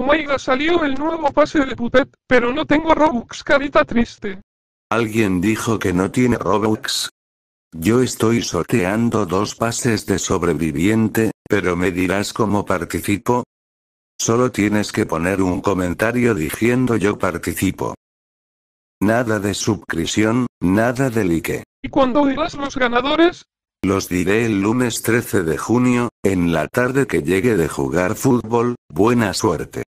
Maiga, salió el nuevo pase de Putet, pero no tengo Robux, carita triste. ¿Alguien dijo que no tiene Robux? Yo estoy sorteando dos pases de sobreviviente, pero me dirás cómo participo. Solo tienes que poner un comentario diciendo yo participo. Nada de suscripción, nada de like. Y cuando dirás los ganadores, los diré el lunes 13 de junio, en la tarde que llegue de jugar fútbol, buena suerte.